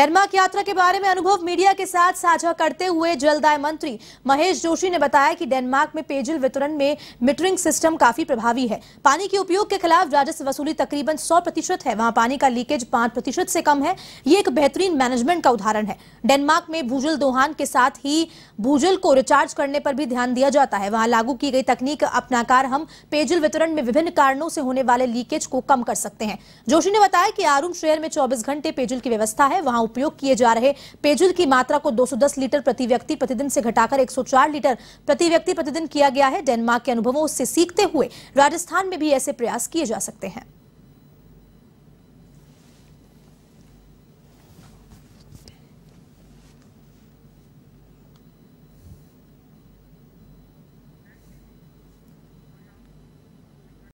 Denmark यात्रा के बारे में अनुभव मीडिया के साथ साझा करते हुए जलदाय मंत्री महेश जोशी ने बताया कि डेनमार्क में पेयजल वितरण में मीटरिंग सिस्टम काफी प्रभावी है पानी के उपयोग के खिलाफ राजस्व वसूली तकरीबन 100 प्रतिशत है वहां पानी का लीकेज 5 प्रतिशत से कम है ये एक बेहतरीन मैनेजमेंट का उदाहरण है डेनमार्क में भूजल दोहान के साथ ही भूजल को रिचार्ज करने पर भी ध्यान दिया जाता है वहां लागू की गई तकनीक अपनाकार हम पेयजल वितरण में विभिन्न कारणों से होने वाले लीकेज को कम कर सकते हैं जोशी ने बताया कि आरूम शहर में चौबीस घंटे पेयजल की व्यवस्था है वहां उपयोग किए जा रहे पेयजल की मात्रा को 210 लीटर प्रति व्यक्ति प्रतिदिन से घटाकर 104 लीटर प्रति व्यक्ति प्रतिदिन किया गया है डेनमार्क के अनुभवों से सीखते हुए राजस्थान में भी ऐसे प्रयास किए जा सकते हैं